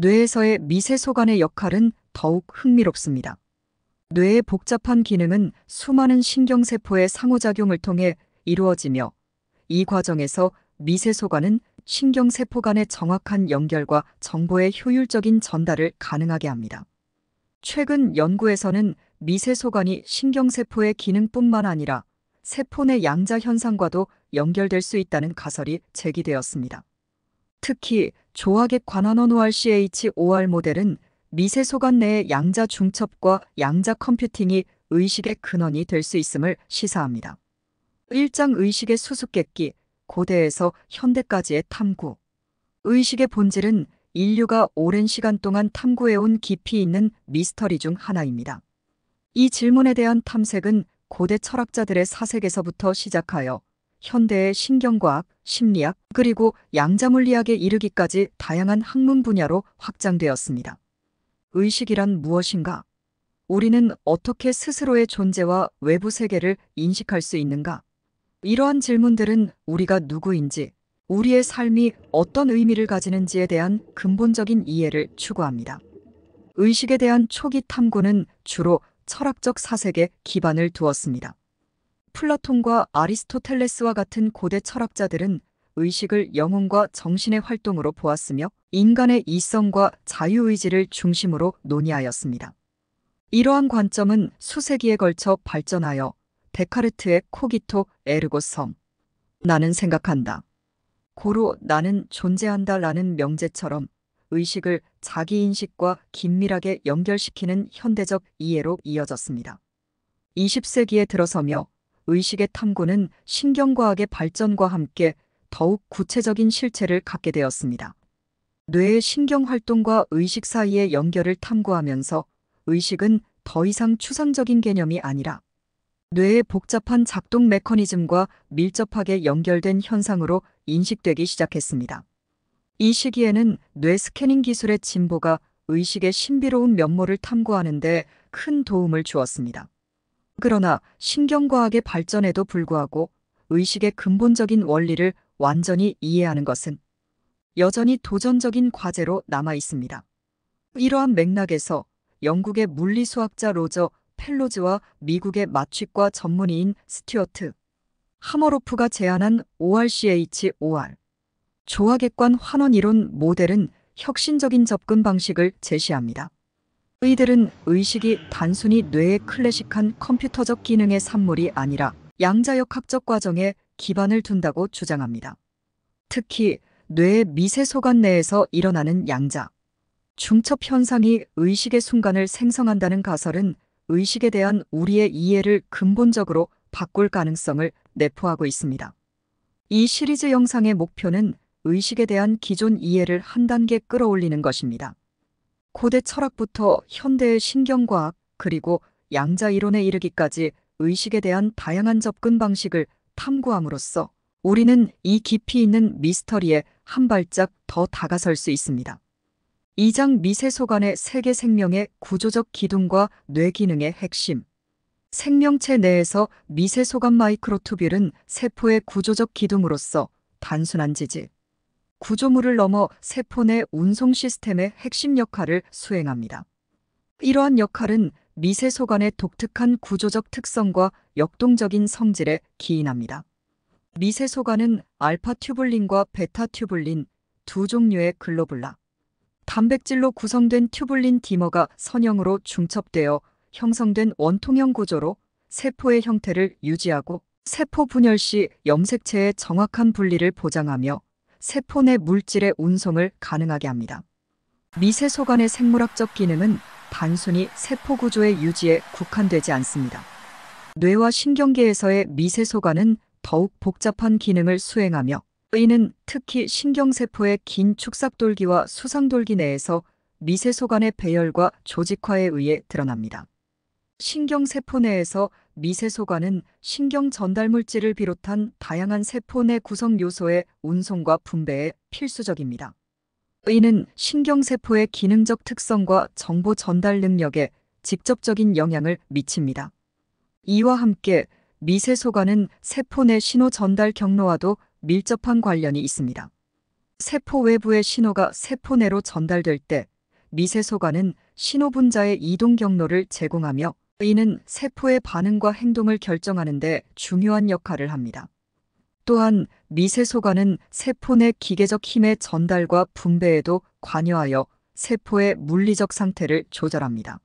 뇌에서의 미세소관의 역할은 더욱 흥미롭습니다. 뇌의 복잡한 기능은 수많은 신경세포의 상호작용을 통해 이루어지며 이 과정에서 미세소관은 신경세포 간의 정확한 연결과 정보의 효율적인 전달을 가능하게 합니다. 최근 연구에서는 미세소관이 신경세포의 기능뿐만 아니라 세포 내 양자 현상과도 연결될 수 있다는 가설이 제기되었습니다. 특히 조화객 관원원 o r c h o r 모델은 미세 소관 내의 양자 중첩과 양자 컴퓨팅이 의식의 근원이 될 수 있음을 시사합니다. 일장 의식의 수수께끼, 고대에서 현대까지의 탐구. 의식의 본질은 인류가 오랜 시간 동안 탐구해온 깊이 있는 미스터리 중 하나입니다. 이 질문에 대한 탐색은 고대 철학자들의 사색에서부터 시작하여 현대의 신경과학, 심리학, 그리고 양자물리학에 이르기까지 다양한 학문 분야로 확장되었습니다. 의식이란 무엇인가? 우리는 어떻게 스스로의 존재와 외부 세계를 인식할 수 있는가? 이러한 질문들은 우리가 누구인지, 우리의 삶이 어떤 의미를 가지는지에 대한 근본적인 이해를 추구합니다. 의식에 대한 초기 탐구는 주로 철학적 사색에 기반을 두었습니다. 플라톤과 아리스토텔레스와 같은 고대 철학자들은 의식을 영혼과 정신의 활동으로 보았으며 인간의 이성과 자유의지를 중심으로 논의하였습니다. 이러한 관점은 수세기에 걸쳐 발전하여 데카르트의 코기토 에르고섬 나는 생각한다. 고로 나는 존재한다 라는 명제처럼 의식을 자기 인식과 긴밀하게 연결시키는 현대적 이해로 이어졌습니다. 20세기에 들어서며 의식의 탐구는 신경과학의 발전과 함께 더욱 구체적인 실체를 갖게 되었습니다. 뇌의 신경활동과 의식 사이의 연결을 탐구하면서 의식은 더 이상 추상적인 개념이 아니라 뇌의 복잡한 작동 메커니즘과 밀접하게 연결된 현상으로 인식되기 시작했습니다. 이 시기에는 뇌 스캐닝 기술의 진보가 의식의 신비로운 면모를 탐구하는데 큰 도움을 주었습니다. 그러나 신경과학의 발전에도 불구하고 의식의 근본적인 원리를 완전히 이해하는 것은 여전히 도전적인 과제로 남아 있습니다. 이러한 맥락에서 영국의 물리수학자 로저 펠로즈와 미국의 마취과 전문의인 스튜어트 하머로프가 제안한 ORCH5R 조화객관 환원 이론 모델은 혁신적인 접근 방식을 제시합니다. 이들은 의식이 단순히 뇌의 클래식한 컴퓨터적 기능의 산물이 아니라 양자역학적 과정에 기반을 둔다고 주장합니다. 특히 뇌의 미세소관 내에서 일어나는 양자, 중첩 현상이 의식의 순간을 생성한다는 가설은 의식에 대한 우리의 이해를 근본적으로 바꿀 가능성을 내포하고 있습니다. 이 시리즈 영상의 목표는 의식에 대한 기존 이해를 한 단계 끌어올리는 것입니다. 고대 철학부터 현대의 신경과학 그리고 양자 이론에 이르기까지 의식에 대한 다양한 접근 방식을 탐구함으로써 우리는 이 깊이 있는 미스터리에 한 발짝 더 다가설 수 있습니다. 이 장 미세소간의 세계 생명의 구조적 기둥과 뇌 기능의 핵심. 생명체 내에서 미세소간 마이크로투뷸은 세포의 구조적 기둥으로서 단순한 지질, 구조물을 넘어 세포 내 운송 시스템의 핵심 역할을 수행합니다. 이러한 역할은 미세소간의 독특한 구조적 특성과 역동적인 성질에 기인합니다. 미세소간은 알파-튜블린과 베타-튜블린 두 종류의 글로블라 단백질로 구성된 튜블린 디머가 선형으로 중첩되어 형성된 원통형 구조로 세포의 형태를 유지하고 세포 분열 시 염색체의 정확한 분리를 보장하며 세포 내 물질의 운송을 가능하게 합니다. 미세소관의 생물학적 기능은 단순히 세포 구조의 유지에 국한되지 않습니다. 뇌와 신경계에서의 미세소관은 더욱 복잡한 기능을 수행하며 의는 특히 신경세포의 긴 축삭돌기와 수상돌기 내에서 미세소관의 배열과 조직화에 의해 드러납니다. 신경세포 내에서 미세소관은 신경 전달물질을 비롯한 다양한 세포 내 구성 요소의 운송과 분배에 필수적입니다. 의는 신경세포의 기능적 특성과 정보 전달 능력에 직접적인 영향을 미칩니다. 이와 함께 미세소관은 세포 내 신호 전달 경로와도 밀접한 관련이 있습니다. 세포 외부의 신호가 세포 내로 전달될 때 미세소관은 신호 분자의 이동 경로를 제공하며 이는 세포의 반응과 행동을 결정하는 데 중요한 역할을 합니다. 또한 미세소관은 세포 내 기계적 힘의 전달과 분배에도 관여하여 세포의 물리적 상태를 조절합니다.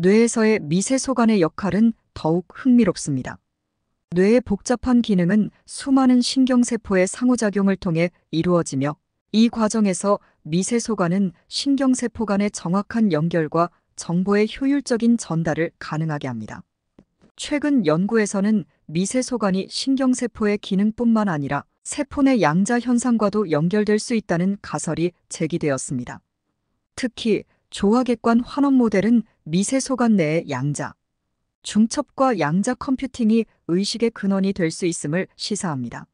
뇌에서의 미세소관의 역할은 더욱 흥미롭습니다. 뇌의 복잡한 기능은 수많은 신경세포의 상호작용을 통해 이루어지며 이 과정에서 미세소관은 신경세포 간의 정확한 연결과 정보의 효율적인 전달을 가능하게 합니다. 최근 연구에서는 미세소관이 신경세포의 기능뿐만 아니라 세포 내 양자 현상과도 연결될 수 있다는 가설이 제기되었습니다. 특히 조화객관 환원 모델은 미세소관 내의 양자, 중첩과 양자 컴퓨팅이 의식의 근원이 될 수 있음을 시사합니다.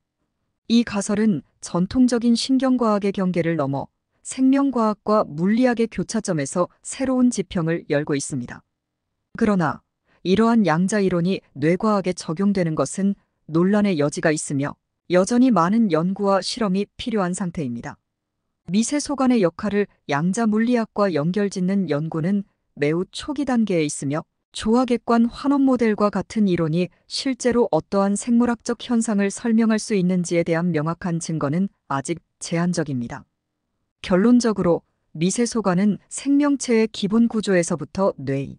이 가설은 전통적인 신경과학의 경계를 넘어 생명과학과 물리학의 교차점에서 새로운 지평을 열고 있습니다. 그러나 이러한 양자이론이 뇌과학에 적용되는 것은 논란의 여지가 있으며 여전히 많은 연구와 실험이 필요한 상태입니다. 미세소관의 역할을 양자 물리학과 연결짓는 연구는 매우 초기 단계에 있으며 조화객관 환원 모델과 같은 이론이 실제로 어떠한 생물학적 현상을 설명할 수 있는지에 대한 명확한 증거는 아직 제한적입니다. 결론적으로 미세소관은 생명체의 기본 구조에서부터 뇌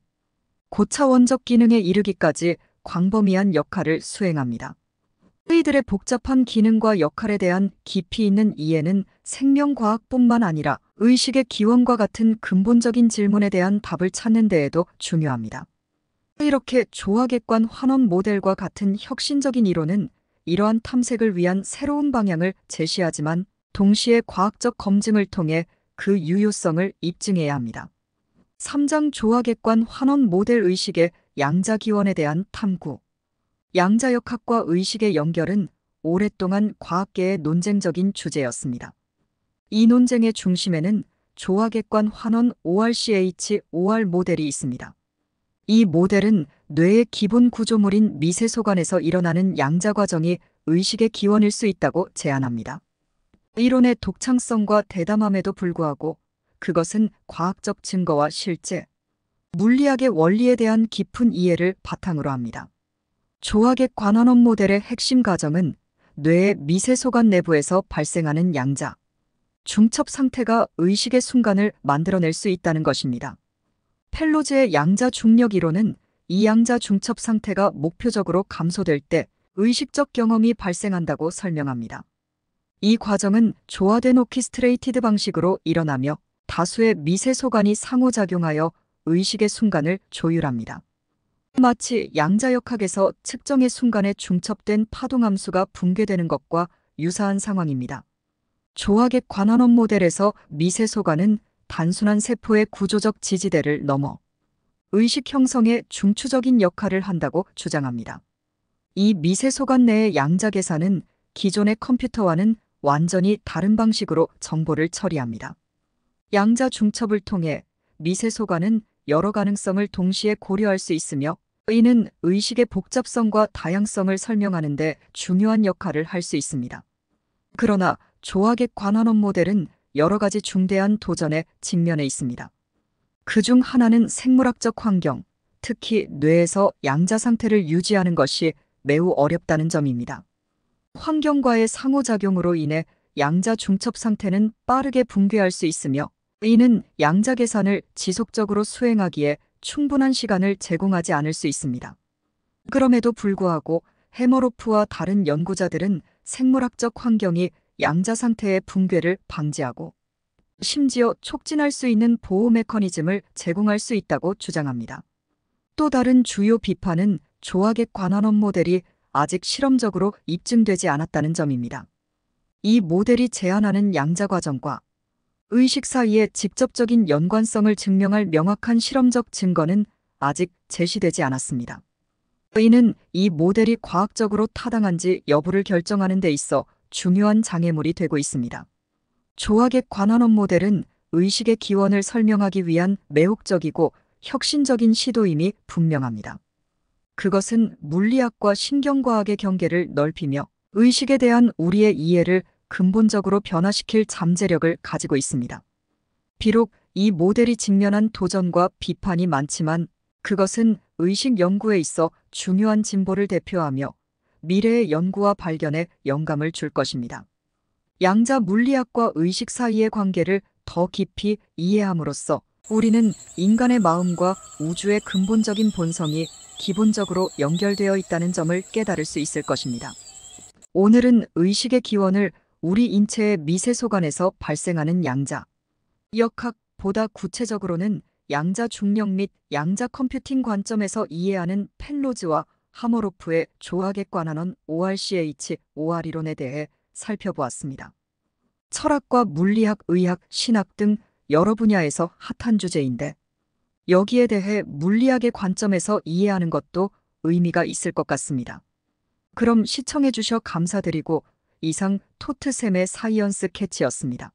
고차원적 기능에 이르기까지 광범위한 역할을 수행합니다. 저희들의 복잡한 기능과 역할에 대한 깊이 있는 이해는 생명과학뿐만 아니라 의식의 기원과 같은 근본적인 질문에 대한 답을 찾는 데에도 중요합니다. 이렇게 조화객관 환원 모델과 같은 혁신적인 이론은 이러한 탐색을 위한 새로운 방향을 제시하지만 동시에 과학적 검증을 통해 그 유효성을 입증해야 합니다. 3장 조화객관 환원 모델 의식의 양자기원에 대한 탐구 양자역학과 의식의 연결은 오랫동안 과학계의 논쟁적인 주제였습니다. 이 논쟁의 중심에는 조화객관 환원 ORCH OR 모델이 있습니다. 이 모델은 뇌의 기본 구조물인 미세소관에서 일어나는 양자 과정이 의식의 기원일 수 있다고 제안합니다. 이론의 독창성과 대담함에도 불구하고 그것은 과학적 증거와 실제, 물리학의 원리에 대한 깊은 이해를 바탕으로 합니다. 조학의 관원원 모델의 핵심 가정은 뇌의 미세소관 내부에서 발생하는 양자, 중첩 상태가 의식의 순간을 만들어낼 수 있다는 것입니다. 펠로즈의 양자 중력 이론은 이 양자 중첩 상태가 목표적으로 감소될 때 의식적 경험이 발생한다고 설명합니다. 이 과정은 조화된 오키스트레이티드 방식으로 일어나며 다수의 미세소관이 상호작용하여 의식의 순간을 조율합니다. 마치 양자역학에서 측정의 순간에 중첩된 파동함수가 붕괴되는 것과 유사한 상황입니다. 조화객 관원원 모델에서 미세소관은 단순한 세포의 구조적 지지대를 넘어 의식 형성에 중추적인 역할을 한다고 주장합니다. 이 미세소관 내의 양자 계산은 기존의 컴퓨터와는 완전히 다른 방식으로 정보를 처리합니다. 양자 중첩을 통해 미세소관은 여러 가능성을 동시에 고려할 수 있으며 의는 의식의 복잡성과 다양성을 설명하는 데 중요한 역할을 할 수 있습니다. 그러나 조학의 관원원 모델은 여러 가지 중대한 도전에 직면해 있습니다. 그 중 하나는 생물학적 환경, 특히 뇌에서 양자 상태를 유지하는 것이 매우 어렵다는 점입니다. 환경과의 상호작용으로 인해 양자 중첩 상태는 빠르게 붕괴할 수 있으며 이는 양자 계산을 지속적으로 수행하기에 충분한 시간을 제공하지 않을 수 있습니다. 그럼에도 불구하고 헤머로프와 다른 연구자들은 생물학적 환경이 양자 상태의 붕괴를 방지하고 심지어 촉진할 수 있는 보호 메커니즘을 제공할 수 있다고 주장합니다. 또 다른 주요 비판은 조악의 관한원 모델이 아직 실험적으로 입증되지 않았다는 점입니다. 이 모델이 제안하는 양자 과정과 의식 사이의 직접적인 연관성을 증명할 명확한 실험적 증거는 아직 제시되지 않았습니다. 저는이 모델이 과학적으로 타당한지 여부를 결정하는 데 있어 중요한 장애물이 되고 있습니다. 조학의 관원원 모델은 의식의 기원을 설명하기 위한 매혹적이고 혁신적인 시도임이 분명합니다. 그것은 물리학과 신경과학의 경계를 넓히며 의식에 대한 우리의 이해를 근본적으로 변화시킬 잠재력을 가지고 있습니다. 비록 이 모델이 직면한 도전과 비판이 많지만 그것은 의식 연구에 있어 중요한 진보를 대표하며 미래의 연구와 발견에 영감을 줄 것입니다. 양자 물리학과 의식 사이의 관계를 더 깊이 이해함으로써 우리는 인간의 마음과 우주의 근본적인 본성이 기본적으로 연결되어 있다는 점을 깨달을 수 있을 것입니다. 오늘은 의식의 기원을 우리 인체의 미세소관에서 발생하는 양자, 역학보다 구체적으로는 양자 중력 및 양자 컴퓨팅 관점에서 이해하는 펜로즈와 하모로프의 조학에 관한 ORCH, OR 이론에 대해 살펴보았습니다. 철학과 물리학, 의학, 신학 등 여러 분야에서 핫한 주제인데 여기에 대해 물리학의 관점에서 이해하는 것도 의미가 있을 것 같습니다. 그럼 시청해주셔 감사드리고 이상 토트샘의 사이언스 캐치였습니다.